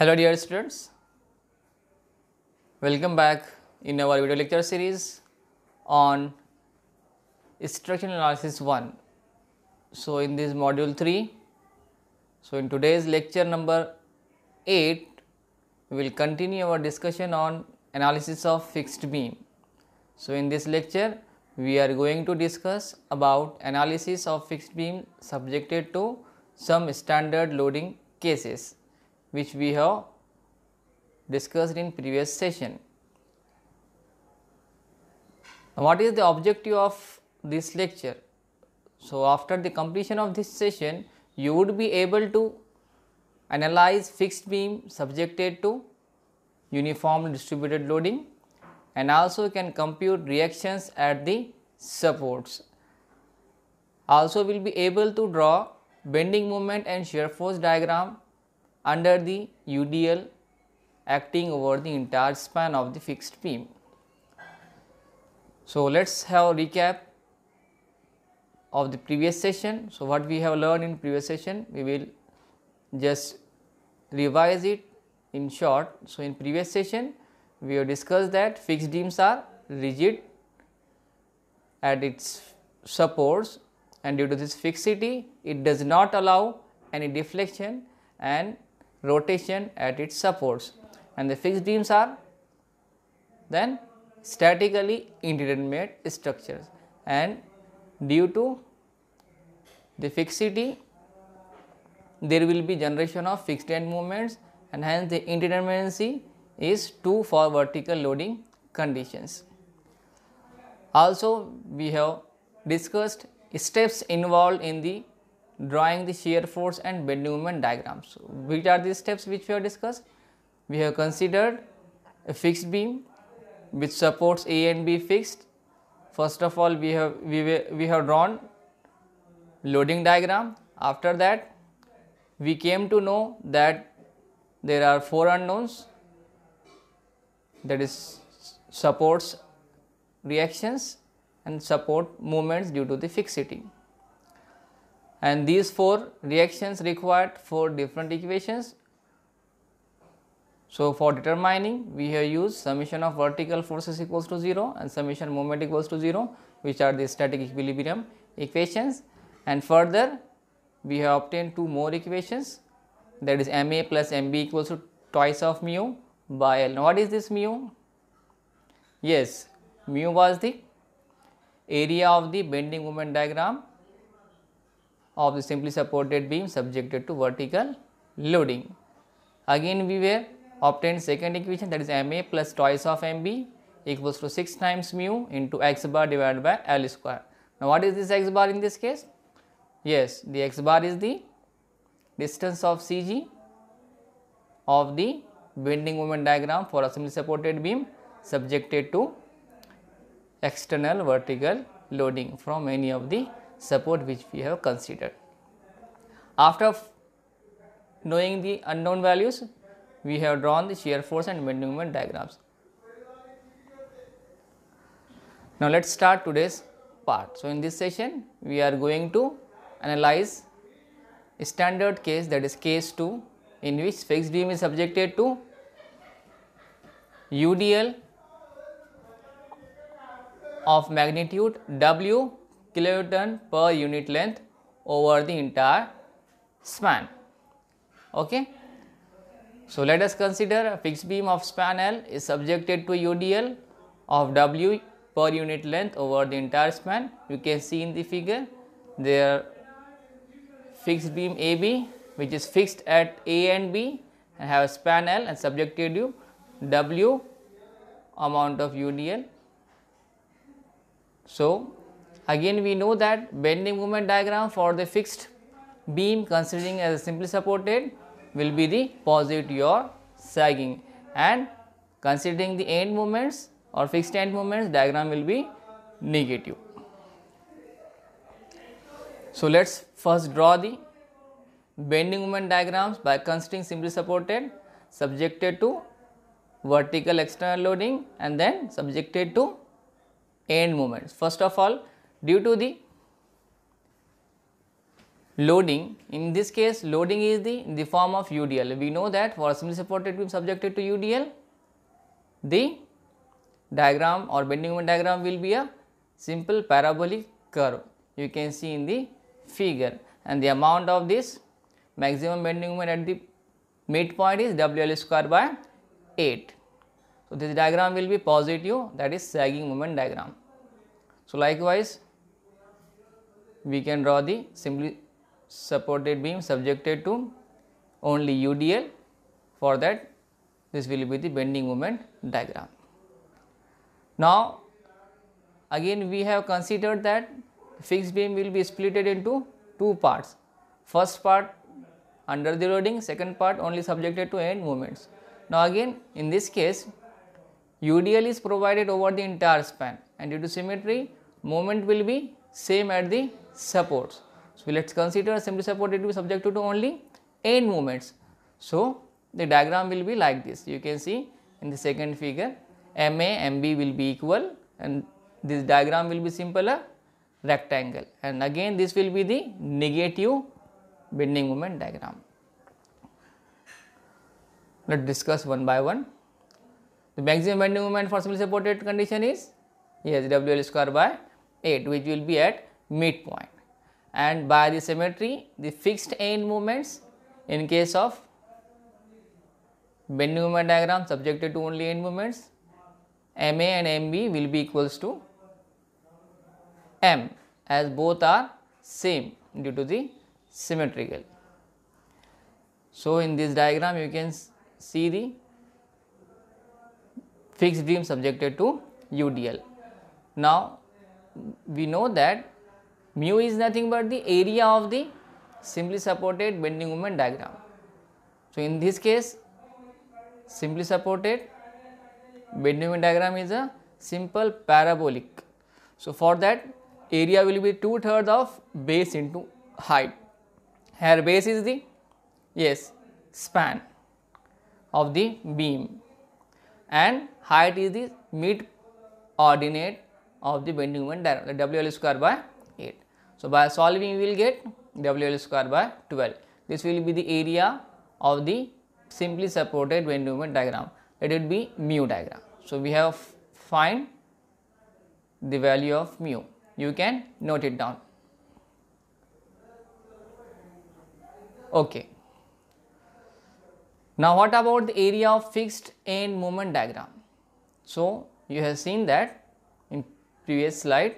Hello dear students, welcome back in our video lecture series on structural analysis 1. So in this module 3, so in today's lecture number 8, we will continue our discussion on analysis of fixed beam. So in this lecture, we are going to discuss about analysis of fixed beam subjected to some standard loading cases which we have discussed in previous session. Now, what is the objective of this lecture? So, after the completion of this session, you would be able to analyze fixed beam subjected to uniform distributed loading and also can compute reactions at the supports. Also, will be able to draw bending moment and shear force diagram under the UDL acting over the entire span of the fixed beam. So, let us have recap of the previous session. So, what we have learned in previous session, we will just revise it in short. So, in previous session, we have discussed that fixed beams are rigid at its supports and due to this fixity, it does not allow any deflection and rotation at its supports and the fixed beams are then statically indeterminate structures and due to the fixity there will be generation of fixed end movements and hence the indeterminacy is 2 for vertical loading conditions. Also we have discussed steps involved in the drawing the shear force and bending moment diagrams. Which are the steps which we have discussed? We have considered a fixed beam which supports A and B fixed. First of all, we have we, we have drawn loading diagram. After that, we came to know that there are four unknowns that is supports reactions and support movements due to the fixity and these four reactions required for different equations. So, for determining we have used summation of vertical forces equals to 0 and summation moment equals to 0 which are the static equilibrium equations and further we have obtained two more equations that is ma plus mb equals to twice of mu by L. Now, what is this mu? Yes, mu was the area of the bending moment diagram of the simply supported beam subjected to vertical loading. Again we were obtained second equation that is Ma plus twice of Mb equals to 6 times mu into x bar divided by L square. Now, what is this x bar in this case? Yes, the x bar is the distance of Cg of the bending moment diagram for a simply supported beam subjected to external vertical loading from any of the support which we have considered. After knowing the unknown values, we have drawn the shear force and bending moment diagrams. Now let us start today's part. So in this session, we are going to analyze a standard case that is case 2 in which fixed beam is subjected to UDL of magnitude W kiloton per unit length over the entire span. Okay. So, let us consider a fixed beam of span L is subjected to UDL of W per unit length over the entire span. You can see in the figure there fixed beam AB which is fixed at A and B and have a span L and subjected to W amount of UDL. So, Again we know that bending moment diagram for the fixed beam considering as simply supported will be the positive or sagging and considering the end moments or fixed end moments diagram will be negative. So, let us first draw the bending moment diagrams by considering simply supported subjected to vertical external loading and then subjected to end moments. First of all due to the loading in this case loading is the in the form of UDL we know that for assembly support it will be subjected to UDL the diagram or bending moment diagram will be a simple parabolic curve you can see in the figure and the amount of this maximum bending moment at the midpoint is WL square by 8. So, this diagram will be positive that is sagging moment diagram. So, likewise we can draw the simply supported beam subjected to only UDL for that this will be the bending moment diagram. Now, again we have considered that fixed beam will be splitted into two parts. First part under the loading, second part only subjected to end movements. Now again in this case UDL is provided over the entire span and due to symmetry moment will be same at the supports. So let us consider assembly support it will be subjected to only end moments. So the diagram will be like this. You can see in the second figure MA MB will be equal and this diagram will be simpler rectangle and again this will be the negative bending moment diagram. Let us discuss one by one. The maximum bending moment for simply supported condition is yes WL square by 8 which will be at midpoint and by the symmetry the fixed end movements in case of bending moment diagram subjected to only end movements MA and MB will be equals to M as both are same due to the symmetrical. So, in this diagram you can see the fixed beam subjected to UDL. Now, we know that mu is nothing but the area of the simply supported bending moment diagram. So, in this case simply supported bending moment diagram is a simple parabolic. So, for that area will be two thirds of base into height. Here base is the yes span of the beam and height is the mid ordinate of the bending moment diagram the WL square by so, by solving we will get WL square by 12. This will be the area of the simply supported Venn movement diagram. It be mu diagram. So, we have find the value of mu. You can note it down. Okay. Now, what about the area of fixed end movement diagram? So, you have seen that in previous slide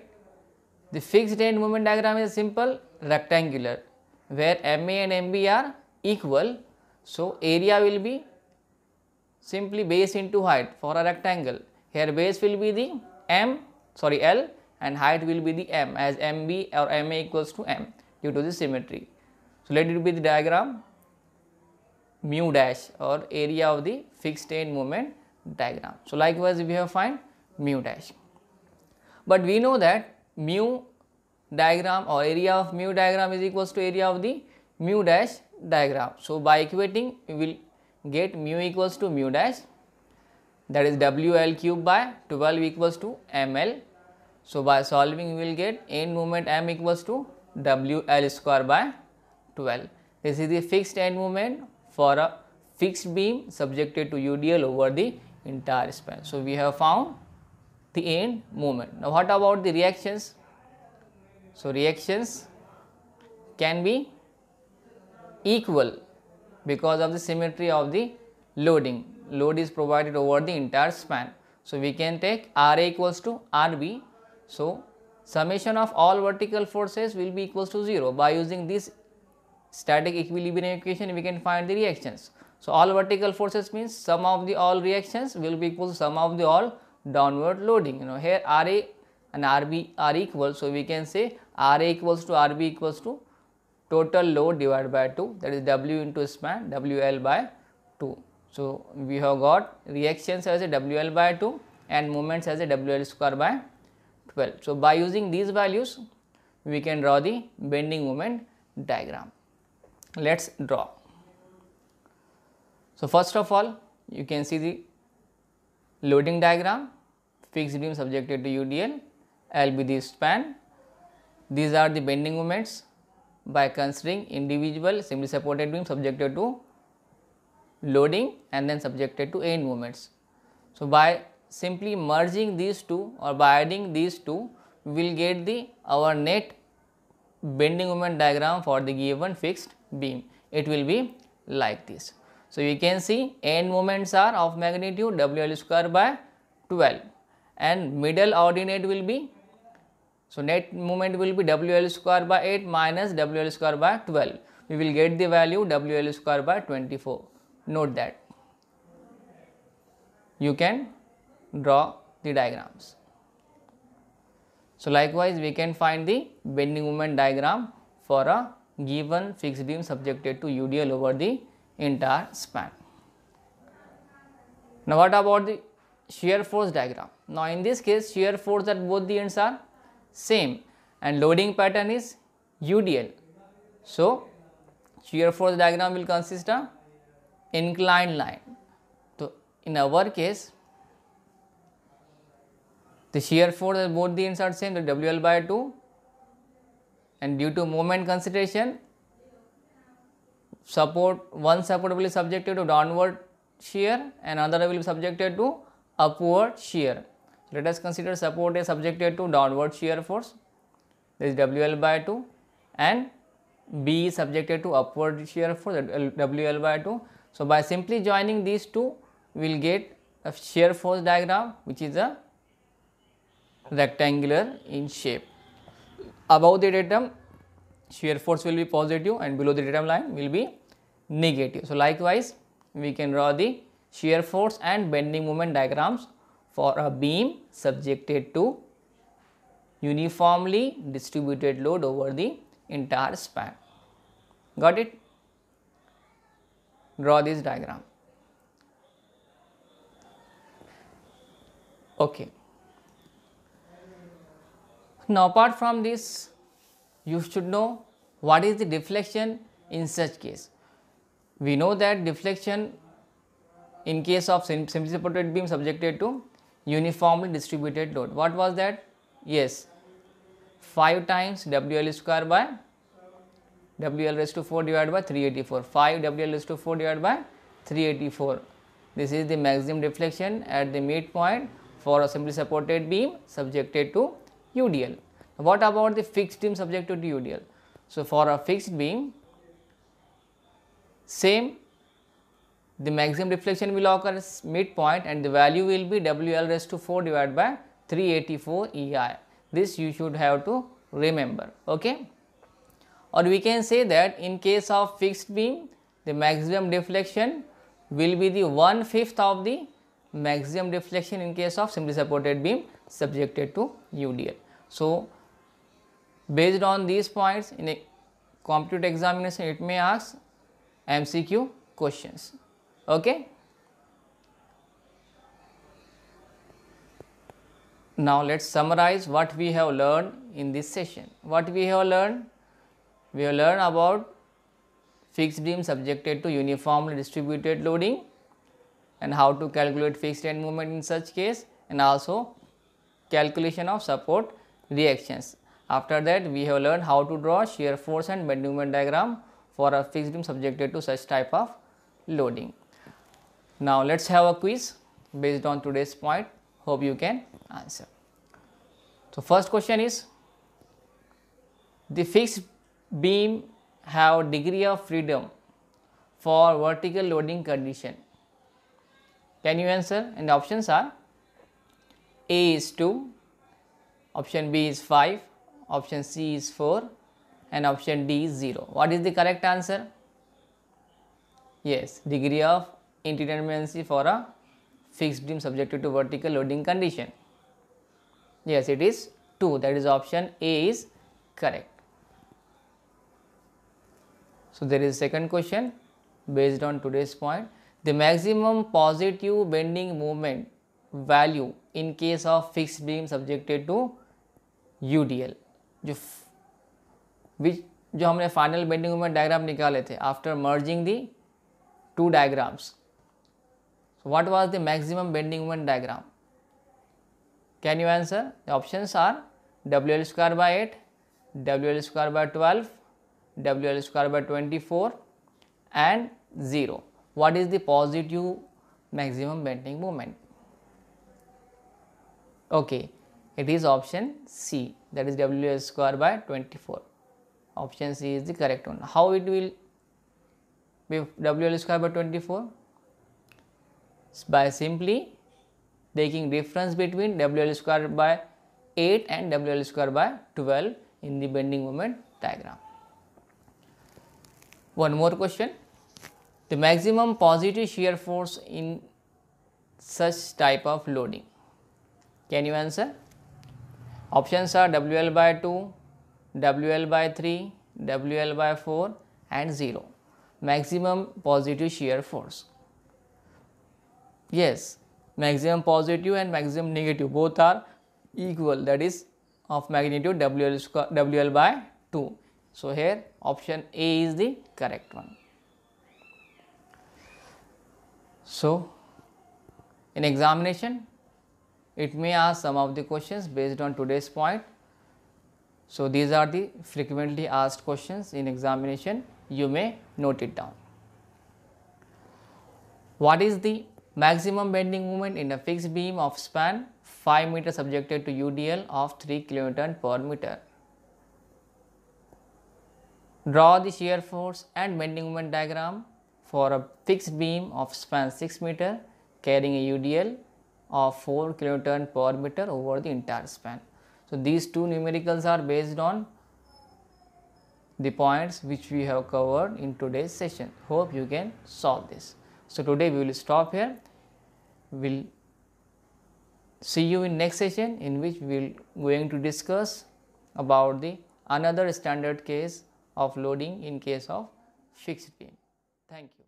the fixed end moment diagram is simple rectangular where MA and MB are equal. So, area will be simply base into height for a rectangle. Here base will be the M sorry L and height will be the M as MB or MA equals to M due to the symmetry. So, let it be the diagram mu dash or area of the fixed end moment diagram. So, likewise we have find mu dash. But we know that mu diagram or area of mu diagram is equals to area of the mu dash diagram. So, by equating we will get mu equals to mu dash that is WL cube by 12 equals to ML. So, by solving we will get end moment M equals to WL square by 12. This is the fixed end moment for a fixed beam subjected to UDL over the entire span. So, we have found the end movement. Now, what about the reactions? So, reactions can be equal because of the symmetry of the loading. Load is provided over the entire span. So, we can take R A equals to R B. So, summation of all vertical forces will be equals to 0. By using this static equilibrium equation, we can find the reactions. So, all vertical forces means sum of the all reactions will be equal to sum of the all downward loading you know here ra and rb are equal so we can say ra equals to rb equals to total load divided by 2 that is w into span wl by 2 so we have got reactions as a wl by 2 and moments as a wl square by 12 so by using these values we can draw the bending moment diagram let's draw so first of all you can see the loading diagram, fixed beam subjected to UDL, L be the span. These are the bending moments by considering individual semi supported beam subjected to loading and then subjected to end moments. So, by simply merging these two or by adding these two, we will get the our net bending moment diagram for the given fixed beam. It will be like this. So, you can see n moments are of magnitude WL square by 12 and middle ordinate will be so, net moment will be WL square by 8 minus WL square by 12. We will get the value WL square by 24. Note that. You can draw the diagrams. So, likewise we can find the bending moment diagram for a given fixed beam subjected to UDL over the entire span. Now what about the shear force diagram? Now in this case shear force at both the ends are same and loading pattern is UDL. So shear force diagram will consist of inclined line. So in our case the shear force at both the ends are same the WL by 2 and due to moment consideration support one support will be subjected to downward shear and another will be subjected to upward shear. Let us consider support is subjected to downward shear force this is WL by 2 and B is subjected to upward shear force WL by 2. So, by simply joining these two we will get a shear force diagram which is a rectangular in shape. Above the datum shear force will be positive and below the datum line will be negative. So, likewise we can draw the shear force and bending moment diagrams for a beam subjected to uniformly distributed load over the entire span. Got it? Draw this diagram. Okay. Now apart from this you should know what is the deflection in such case. We know that deflection in case of simply supported beam subjected to uniformly distributed load. What was that? Yes, 5 times WL square by WL raised to 4 divided by 384, 5 WL raised to 4 divided by 384. This is the maximum deflection at the midpoint for a simply supported beam subjected to UDL. What about the fixed beam subject to UDL? So, for a fixed beam, same the maximum deflection will occur as midpoint and the value will be WL raised to 4 divided by 384 EI. This you should have to remember. Okay? Or we can say that in case of fixed beam, the maximum deflection will be the one fifth of the maximum deflection in case of simply supported beam subjected to UDL. So, Based on these points in a computer examination it may ask MCQ questions. Okay. Now let us summarize what we have learned in this session. What we have learned? We have learned about fixed beam subjected to uniformly distributed loading and how to calculate fixed end moment in such case and also calculation of support reactions. After that, we have learned how to draw shear force and bend moment diagram for a fixed beam subjected to such type of loading. Now, let us have a quiz based on today's point. Hope you can answer. So, first question is the fixed beam have degree of freedom for vertical loading condition. Can you answer? And the options are A is 2, option B is 5, option C is 4 and option D is 0. What is the correct answer? Yes, degree of interdependency for a fixed beam subjected to vertical loading condition. Yes, it is 2 that is option A is correct. So, there is second question based on today's point. The maximum positive bending moment value in case of fixed beam subjected to UDL जो विच जो हमने final bending moment diagram निकाले थे after merging the two diagrams what was the maximum bending moment diagram can you answer option are W L square by eight W L square by twelve W L square by twenty four and zero what is the positive maximum bending moment okay It is option C that is W square by 24. Option C is the correct one. How it will be WL square by 24? By simply taking difference between WL square by 8 and WL square by 12 in the bending moment diagram. One more question. The maximum positive shear force in such type of loading. Can you answer? Options are WL by 2, WL by 3, WL by 4 and 0. Maximum positive shear force. Yes, maximum positive and maximum negative both are equal that is of magnitude WL, square, WL by 2. So, here option A is the correct one. So, in examination it may ask some of the questions based on today's point. So, these are the frequently asked questions in examination you may note it down. What is the maximum bending moment in a fixed beam of span 5 meter subjected to UDL of 3 kilonewton per meter? Draw the shear force and bending moment diagram for a fixed beam of span 6 meter carrying a UDL of 4 kiloton per meter over the entire span. So, these two numericals are based on the points which we have covered in today's session. Hope you can solve this. So, today we will stop here. We will see you in next session in which we will going to discuss about the another standard case of loading in case of fixed beam. Thank you.